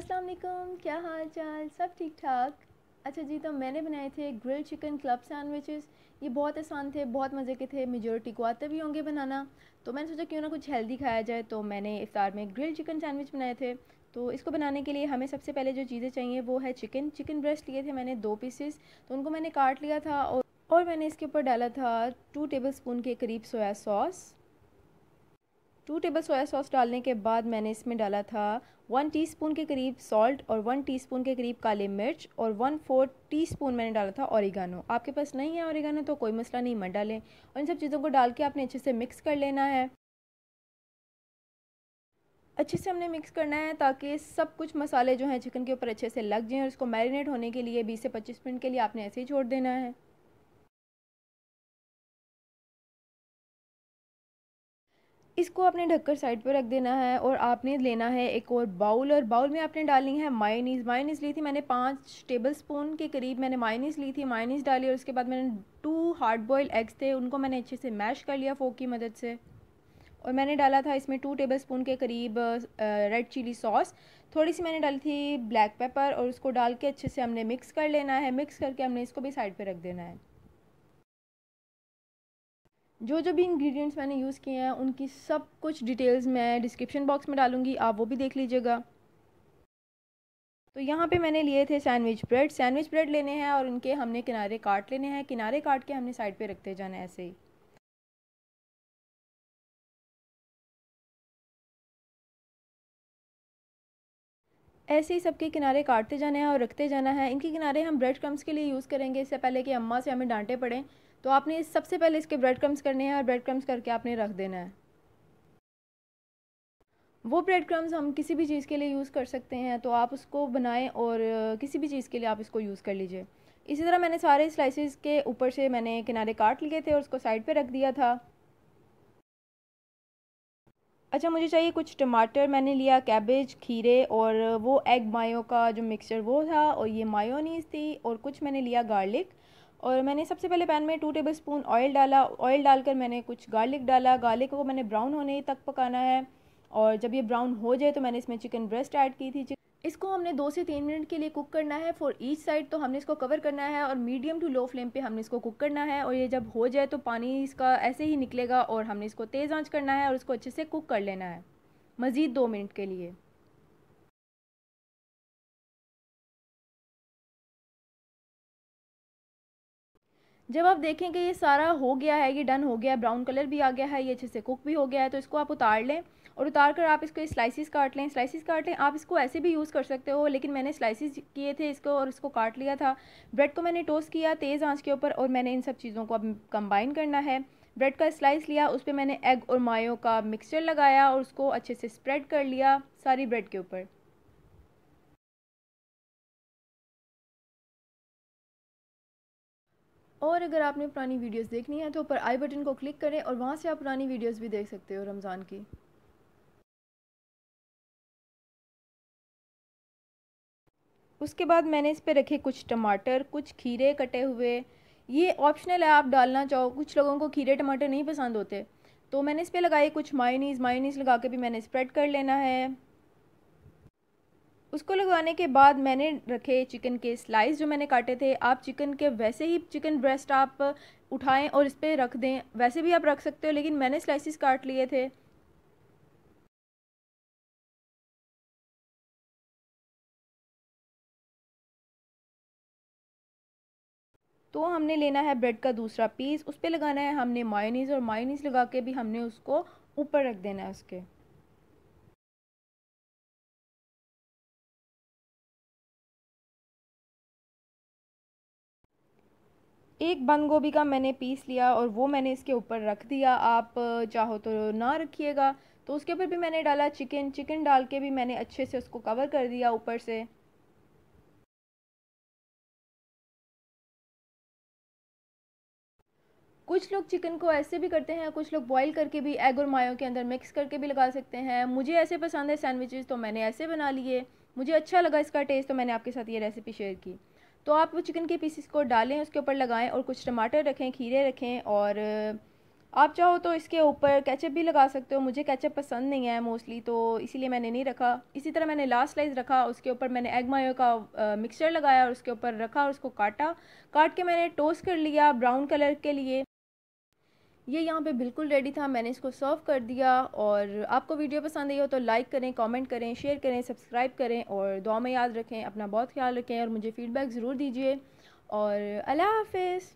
अस्सलाम वालेकुम क्या हाल चाल सब ठीक ठाक अच्छा जी तो मैंने बनाए थे ग्रिल चिकन क्लब सैंडविचेस ये बहुत आसान थे बहुत मज़े के थे मेजोरिटी को आते भी होंगे बनाना तो मैंने सोचा क्यों ना कुछ हेल्दी खाया जाए तो मैंने इफ्तार में ग्रिल चिकन सैंडविच बनाए थे तो इसको बनाने के लिए हमें सबसे पहले जो चीज़ें चाहिए वो है चिकन चिकन ब्रेस्ट लिए थे मैंने दो पीसेस तो उनको मैंने काट लिया था और और मैंने इसके ऊपर डाला था टू टेबल स्पून के करीब soya sauce two table soya sauce डालने के बाद मैंने इसमें डाला था वन टीस्पून के करीब सॉल्ट और वन टीस्पून के करीब काले मिर्च और वन फोर्थ टीस्पून मैंने डाला था औरिगानो आपके पास नहीं है औरिगानो तो कोई मसला नहीं मत डालें और इन सब चीज़ों को डाल के आपने अच्छे से मिक्स कर लेना है अच्छे से हमने मिक्स करना है ताकि सब कुछ मसाले जो हैं चिकन के ऊपर अच्छे से लग जाएँ और इसको मैरिनेट होने के लिए बीस से पच्चीस मिनट के लिए आपने ऐसे ही छोड़ देना है इसको आपने ढककर साइड पर रख देना है और आपने लेना है एक और बाउल और बाउल में आपने डालनी है मायनीस मायनीस ली थी मैंने पाँच टेबल स्पून के करीब मैंने मायनीस ली थी मायनीस डाली और उसके बाद मैंने टू हार्ड बॉयल एग्स थे उनको मैंने अच्छे से मैश कर लिया फोक की मदद से और मैंने डाला था इसमें टू टेबल स्पून के करीब रेड चिली सॉस थोड़ी सी मैंने डाली थी ब्लैक पेपर और उसको डाल के अच्छे से हमने मिक्स कर लेना है मिक्स करके हमने इसको भी साइड पर रख देना है जो जो भी इंग्रेडिएंट्स मैंने यूज़ किए हैं उनकी सब कुछ डिटेल्स मैं डिस्क्रिप्शन बॉक्स में डालूंगी आप वो भी देख लीजिएगा तो यहाँ पे मैंने लिए थे सैंडविच ब्रेड सैंडविच ब्रेड लेने हैं और उनके हमने किनारे काट लेने हैं किनारे काट के हमने साइड पे रखते जाना है ऐसे ही ऐसे ही सबके किनारे काटते जाना है और रखते जाना है इनके किनारे हम ब्रेड क्रम्स के लिए यूज़ करेंगे इससे पहले कि अम्मा से हमें डांटे पड़ें तो आपने इस सबसे पहले इसके ब्रेड क्रम्स करने हैं और ब्रेड क्रम्स करके आपने रख देना है वो ब्रेड क्रम्स हम किसी भी चीज़ के लिए यूज़ कर सकते हैं तो आप उसको बनाएं और किसी भी चीज़ के लिए आप इसको यूज़ कर लीजिए इसी तरह मैंने सारे स्लाइसेस के ऊपर से मैंने किनारे काट लिए थे और उसको साइड पे रख दिया था अच्छा मुझे चाहिए कुछ टमाटर मैंने लिया कैबेज खीरे और वो एग मायो का जो मिक्सचर वो था और ये मायोनीज थी और कुछ मैंने लिया गार्लिक और मैंने सबसे पहले पैन में टू टेबल स्पून ऑयल डाला ऑयल डालकर मैंने कुछ गार्लिक डाला गार्लिक को मैंने ब्राउन होने तक पकाना है और जब ये ब्राउन हो जाए तो मैंने इसमें चिकन ब्रेस्ट ऐड की थी इसको हमने दो से तीन मिनट के लिए कुक करना है फॉर ईच साइड तो हमने इसको कवर करना है और मीडियम टू लो फ्लेम पे हमने इसको कुक करना है और ये जब हो जाए तो पानी इसका ऐसे ही निकलेगा और हमने इसको तेज़ आंच करना है और इसको अच्छे से कुक कर लेना है मज़ीद दो मिनट के लिए जब आप देखें कि ये सारा हो गया है ये डन हो गया है ब्राउन कलर भी आ गया है ये अच्छे से कुक भी हो गया है तो इसको आप उतार लें और उतार कर आप इसको स्लाइसिस काट लें स्लाइसिस काट लें आप इसको ऐसे भी यूज़ कर सकते हो लेकिन मैंने स्लाइसिस किए थे इसको और इसको काट लिया था ब्रेड को मैंने टोस्ट किया तेज़ आँच के ऊपर और मैंने इन सब चीज़ों को अब कंबाइन करना है ब्रेड का स्लाइस लिया उस पर मैंने एग और मायो का मिक्सचर लगाया और उसको अच्छे से स्प्रेड कर लिया सारी ब्रेड के ऊपर और अगर आपने पुरानी वीडियोस देखनी है तो ऊपर आई बटन को क्लिक करें और वहाँ से आप पुरानी वीडियोस भी देख सकते हो रमज़ान की उसके बाद मैंने इस पर रखे कुछ टमाटर कुछ खीरे कटे हुए ये ऑप्शनल है आप डालना चाहो कुछ लोगों को खीरे टमाटर नहीं पसंद होते तो मैंने इस पर लगाए कुछ मायनीज़ मायनीज़ लगा के भी मैंने स्प्रेड कर लेना है उसको लगवाने के बाद मैंने रखे चिकन के स्लाइस जो मैंने काटे थे आप चिकन के वैसे ही चिकन ब्रेस्ट आप उठाएं और इस पर रख दें वैसे भी आप रख सकते हो लेकिन मैंने स्लाइसिस काट लिए थे तो हमने लेना है ब्रेड का दूसरा पीस उस पर लगाना है हमने मायोनीज़ और मायोनीज़ लगा के भी हमने उसको ऊपर रख देना है उसके एक बंद गोभी का मैंने पीस लिया और वो मैंने इसके ऊपर रख दिया आप चाहो तो ना रखिएगा तो उसके ऊपर भी मैंने डाला चिकन चिकन डाल के भी मैंने अच्छे से उसको कवर कर दिया ऊपर से कुछ लोग चिकन को ऐसे भी करते हैं कुछ लोग बॉईल करके भी एग और मायो के अंदर मिक्स करके भी लगा सकते हैं मुझे ऐसे पसंद है सैंडविचेस तो मैंने ऐसे बना लिए मुझे अच्छा लगा इसका टेस्ट तो मैंने आपके साथ ये रेसिपी शेयर की तो आप वो चिकन के पीसीस को डालें उसके ऊपर लगाएं और कुछ टमाटर रखें खीरे रखें और आप चाहो तो इसके ऊपर केचप भी लगा सकते हो मुझे केचप पसंद नहीं है मोस्टली तो इसीलिए मैंने नहीं रखा इसी तरह मैंने लास्ट स्लाइस रखा उसके ऊपर मैंने एग मायो का मिक्सचर लगाया और उसके ऊपर रखा और उसको काटा काट के मैंने टोस्ट कर लिया ब्राउन कलर के लिए ये यहाँ पे बिल्कुल रेडी था मैंने इसको सर्व कर दिया और आपको वीडियो पसंद आई हो तो लाइक करें कमेंट करें शेयर करें सब्सक्राइब करें और दुआ में याद रखें अपना बहुत ख्याल रखें और मुझे फ़ीडबैक ज़रूर दीजिए और अल्लाह हाफिज़